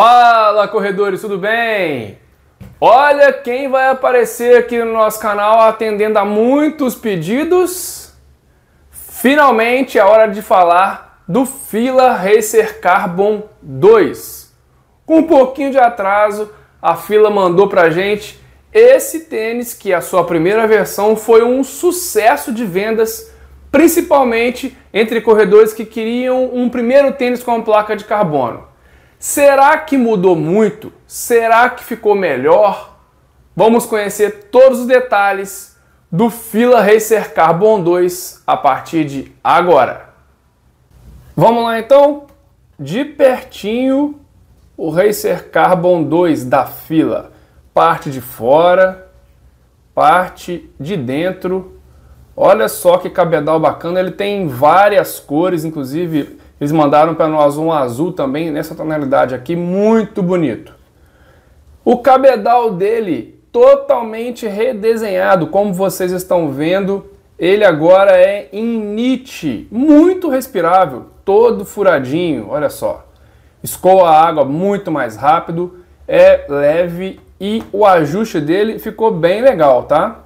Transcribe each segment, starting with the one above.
Fala corredores, tudo bem? Olha quem vai aparecer aqui no nosso canal atendendo a muitos pedidos. Finalmente é hora de falar do Fila Racer Carbon 2. Com um pouquinho de atraso, a Fila mandou pra gente esse tênis que é a sua primeira versão foi um sucesso de vendas, principalmente entre corredores que queriam um primeiro tênis com placa de carbono. Será que mudou muito? Será que ficou melhor? Vamos conhecer todos os detalhes do Fila Racer Carbon 2 a partir de agora. Vamos lá então? De pertinho, o Racer Carbon 2 da Fila. Parte de fora, parte de dentro. Olha só que cabedal bacana, ele tem várias cores, inclusive eles mandaram para nós um azul também, nessa tonalidade aqui, muito bonito. O cabedal dele totalmente redesenhado, como vocês estão vendo, ele agora é em Nietzsche, muito respirável, todo furadinho, olha só. Escoa a água muito mais rápido, é leve e o ajuste dele ficou bem legal, tá?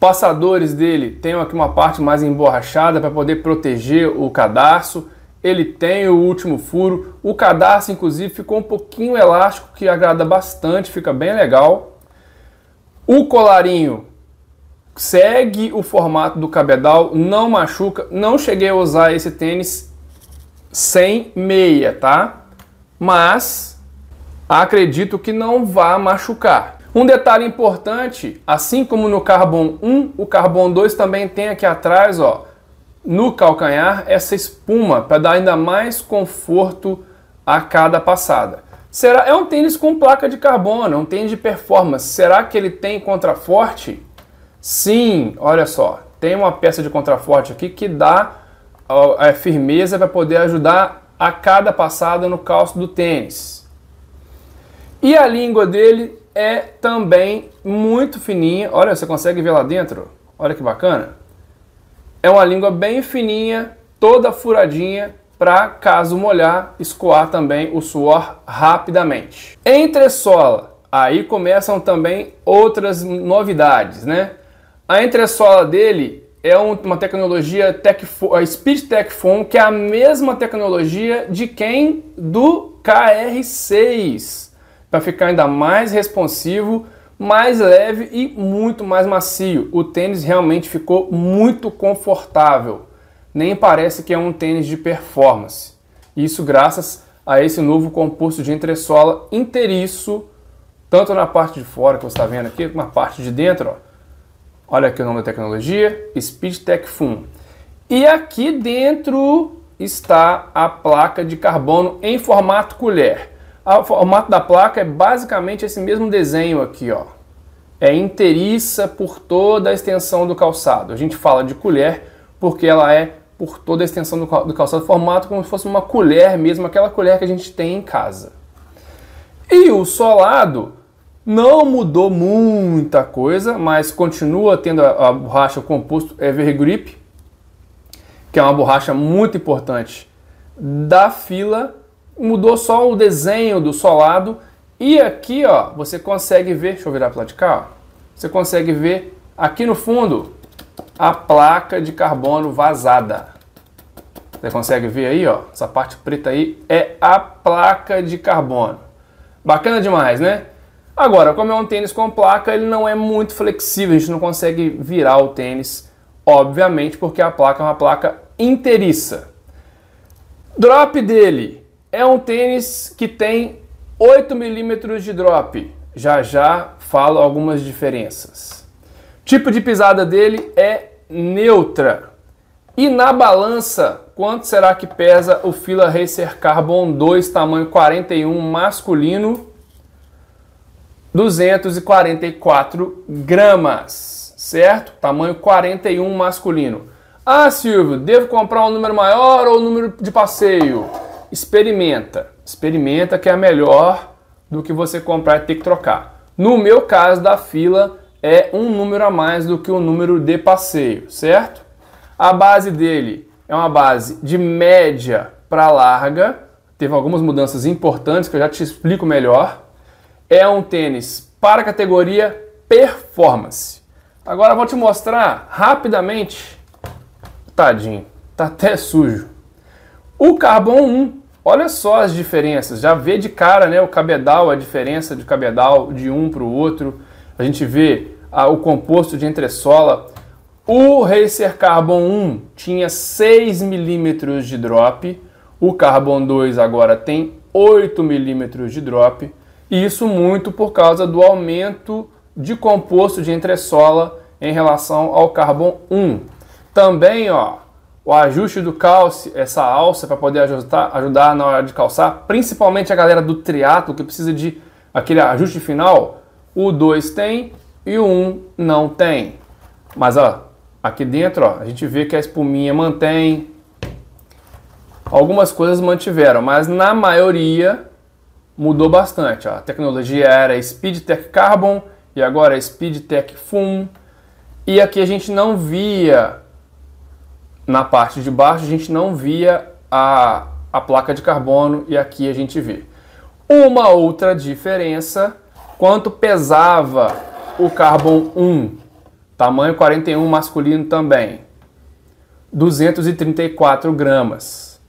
Passadores dele tem aqui uma parte mais emborrachada para poder proteger o cadarço. Ele tem o último furo. O cadarço, inclusive, ficou um pouquinho elástico, que agrada bastante, fica bem legal. O colarinho segue o formato do cabedal, não machuca. Não cheguei a usar esse tênis sem meia, tá? Mas acredito que não vá machucar. Um detalhe importante, assim como no carbono 1, o carbono 2 também tem aqui atrás, ó, no calcanhar, essa espuma para dar ainda mais conforto a cada passada. Será é um tênis com placa de carbono, é um tênis de performance. Será que ele tem contraforte? Sim, olha só, tem uma peça de contraforte aqui que dá a é, firmeza para poder ajudar a cada passada no calço do tênis. E a língua dele é também muito fininha. Olha, você consegue ver lá dentro? Olha que bacana. É uma língua bem fininha, toda furadinha, para caso molhar, escoar também o suor rapidamente. Entressola. Aí começam também outras novidades, né? A entressola dele é uma tecnologia tech, Speed Tech Foam que é a mesma tecnologia de quem? Do KR6 para ficar ainda mais responsivo, mais leve e muito mais macio. O tênis realmente ficou muito confortável. Nem parece que é um tênis de performance. Isso graças a esse novo composto de entressola inteiriço, tanto na parte de fora que você está vendo aqui, como na parte de dentro. Ó. Olha aqui o nome da tecnologia, SpeedTech Fun. E aqui dentro está a placa de carbono em formato colher o formato da placa é basicamente esse mesmo desenho aqui, ó. É inteiriça por toda a extensão do calçado. A gente fala de colher porque ela é por toda a extensão do calçado, formato como se fosse uma colher mesmo, aquela colher que a gente tem em casa. E o solado não mudou muita coisa, mas continua tendo a, borracha, composto Evergrip, que é uma borracha muito importante da fila mudou só o desenho do solado. E aqui, ó, você consegue ver, deixa eu virar para lá de cá, ó, você consegue ver aqui no fundo a placa de carbono vazada. Você consegue ver aí, ó, essa parte preta aí é a placa de carbono. Bacana demais, né? Agora, como é um tênis com placa, ele não é muito flexível, a gente não consegue virar o tênis, obviamente, porque a placa é uma placa inteiriça. Drop dele é um tênis que tem 8 milímetros de drop. Já já falo algumas diferenças. Tipo de pisada dele é neutra. E na balança, quanto será que pesa o Fila Racer Carbon 2 tamanho 41 masculino? 244 gramas, certo? Tamanho 41 masculino. Ah, Silvio, devo comprar um número maior ou um número de passeio? experimenta. Experimenta que é melhor do que você comprar e ter que trocar. No meu caso, da fila é um número a mais do que o número de passeio, certo? A base dele é uma base de média para larga. Teve algumas mudanças importantes que eu já te explico melhor. É um tênis para a categoria performance. Agora vou te mostrar rapidamente. Tadinho, tá até sujo. O Carbon 1 Olha só as diferenças, já vê de cara né, o cabedal, a diferença de cabedal de um para o outro. A gente vê o composto de entressola. O Racer Carbon 1 tinha 6 milímetros de drop, o Carbon 2 agora tem 8 milímetros de drop, e isso muito por causa do aumento de composto de entressola em relação ao Carbon 1. Também, ó, o ajuste do calce, essa alça para poder ajustar, ajudar na hora de calçar, principalmente a galera do triatlo que precisa de aquele ajuste final, o 2 tem e o 1 um não tem. Mas ó, aqui dentro ó, a gente vê que a espuminha mantém, algumas coisas mantiveram, mas na maioria mudou bastante. Ó. A tecnologia era SpeedTech Carbon e agora é SpeedTech Fum. E aqui a gente não via na parte de baixo a gente não via a, a placa de carbono e aqui a gente vê. Uma outra diferença, quanto pesava o Carbon 1, tamanho 41 masculino também, 234 gramas.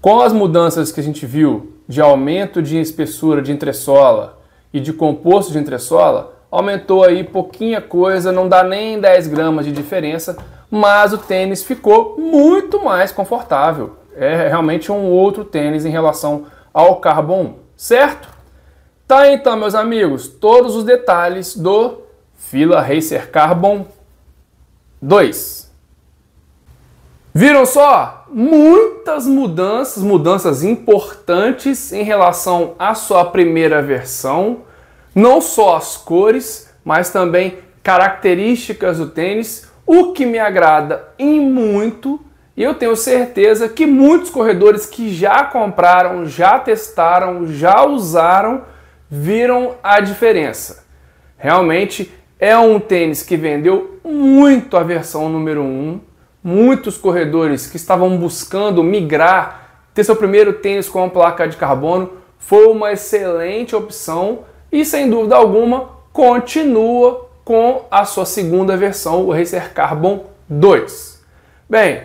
Com as mudanças que a gente viu de aumento de espessura de entressola e de composto de entressola, aumentou aí pouquinha coisa, não dá nem 10 gramas de diferença, mas o tênis ficou muito mais confortável. É realmente um outro tênis em relação ao Carbon 1, certo? Tá então, meus amigos, todos os detalhes do Fila Racer Carbon 2. Viram só? Muitas mudanças, mudanças importantes em relação à sua primeira versão. Não só as cores, mas também características do tênis o que me agrada em muito, e eu tenho certeza que muitos corredores que já compraram, já testaram, já usaram, viram a diferença. Realmente é um tênis que vendeu muito a versão número 1. Um. Muitos corredores que estavam buscando migrar, ter seu primeiro tênis com placa de carbono, foi uma excelente opção e sem dúvida alguma continua com a sua segunda versão, o Racer Carbon 2. Bem,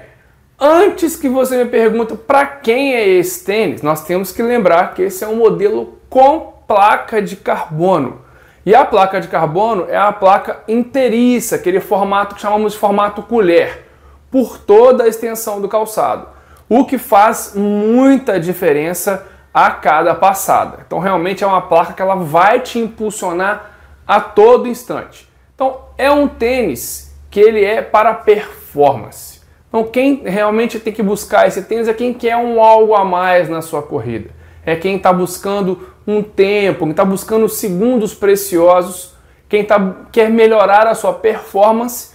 antes que você me pergunte para quem é esse tênis, nós temos que lembrar que esse é um modelo com placa de carbono. E a placa de carbono é a placa inteiriça, aquele formato que chamamos de formato colher, por toda a extensão do calçado, o que faz muita diferença a cada passada. Então realmente é uma placa que ela vai te impulsionar a todo instante. Então, é um tênis que ele é para performance. Então, quem realmente tem que buscar esse tênis é quem quer um algo a mais na sua corrida. É quem está buscando um tempo, quem está buscando segundos preciosos, quem tá, quer melhorar a sua performance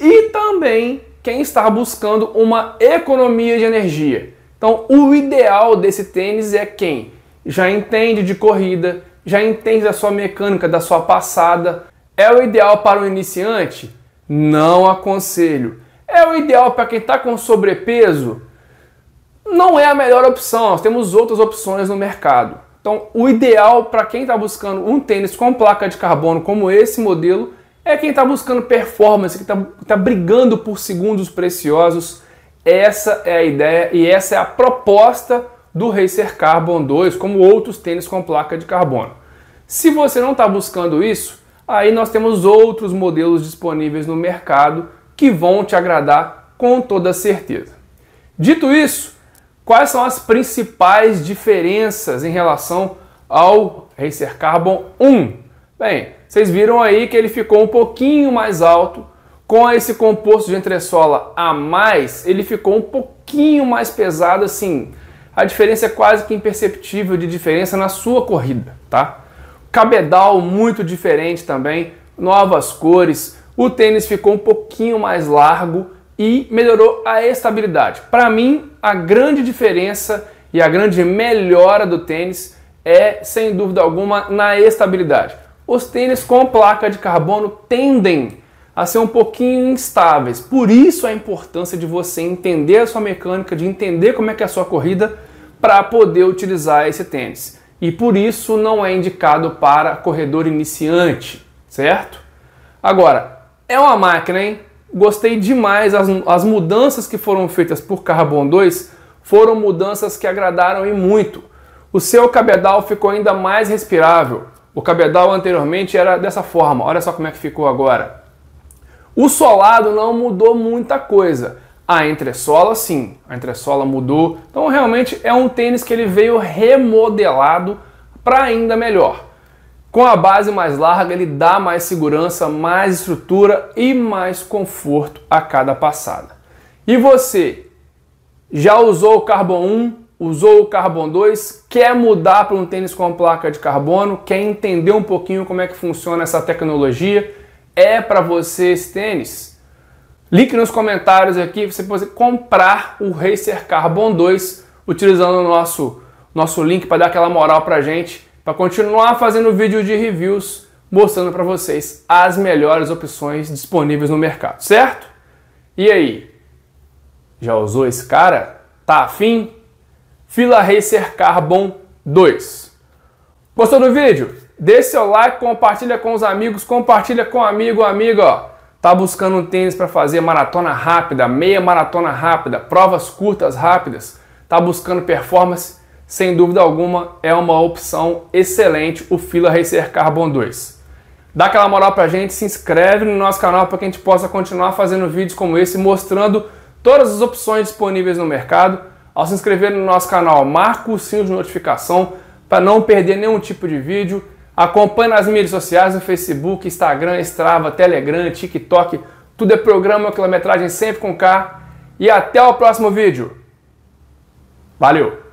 e também quem está buscando uma economia de energia. Então, o ideal desse tênis é quem já entende de corrida, já entende da sua mecânica, da sua passada, é o ideal para o iniciante? Não aconselho. É o ideal para quem está com sobrepeso? Não é a melhor opção, nós temos outras opções no mercado. Então, o ideal para quem está buscando um tênis com placa de carbono como esse modelo é quem está buscando performance, que está tá brigando por segundos preciosos. Essa é a ideia e essa é a proposta do Racer Carbon 2, como outros tênis com placa de carbono. Se você não está buscando isso, aí nós temos outros modelos disponíveis no mercado que vão te agradar com toda certeza. Dito isso, quais são as principais diferenças em relação ao Racer Carbon 1? Bem, vocês viram aí que ele ficou um pouquinho mais alto, com esse composto de entressola a mais, ele ficou um pouquinho mais pesado assim. A diferença é quase que imperceptível de diferença na sua corrida, tá? cabedal muito diferente também, novas cores. O tênis ficou um pouquinho mais largo e melhorou a estabilidade. Para mim, a grande diferença e a grande melhora do tênis é, sem dúvida alguma, na estabilidade. Os tênis com placa de carbono tendem a ser um pouquinho instáveis. Por isso a importância de você entender a sua mecânica, de entender como é que é a sua corrida para poder utilizar esse tênis e por isso não é indicado para corredor iniciante, certo? Agora, é uma máquina, hein? Gostei demais as, as mudanças que foram feitas por Carbon 2 foram mudanças que agradaram e muito. O seu cabedal ficou ainda mais respirável. O cabedal anteriormente era dessa forma, olha só como é que ficou agora. O solado não mudou muita coisa. Ah, a entressola, sim, a entressola mudou. Então, realmente é um tênis que ele veio remodelado para ainda melhor. Com a base mais larga, ele dá mais segurança, mais estrutura e mais conforto a cada passada. E você já usou o Carbon 1? Usou o Carbon 2? Quer mudar para um tênis com placa de carbono? Quer entender um pouquinho como é que funciona essa tecnologia? É para você esse tênis? Link nos comentários aqui você pode comprar o Racer Carbon 2 utilizando o nosso, nosso link para dar aquela moral para gente, para continuar fazendo vídeo de reviews mostrando para vocês as melhores opções disponíveis no mercado, certo? E aí? Já usou esse cara? Tá afim? Fila Racer Carbon 2. Gostou do vídeo? Deixe seu like, compartilha com os amigos, compartilha com amigo, amigo. ó. Tá buscando um tênis para fazer maratona rápida, meia maratona rápida, provas curtas rápidas? Tá buscando performance? Sem dúvida alguma, é uma opção excelente o Fila Racer Carbon 2. Dá aquela moral pra gente, se inscreve no nosso canal para que a gente possa continuar fazendo vídeos como esse, mostrando todas as opções disponíveis no mercado. Ao se inscrever no nosso canal, marca o sino de notificação para não perder nenhum tipo de vídeo Acompanhe nas mídias sociais, no Facebook, Instagram, Strava, Telegram, TikTok. Tudo é programa, quilometragem sempre com K. E até o próximo vídeo. Valeu!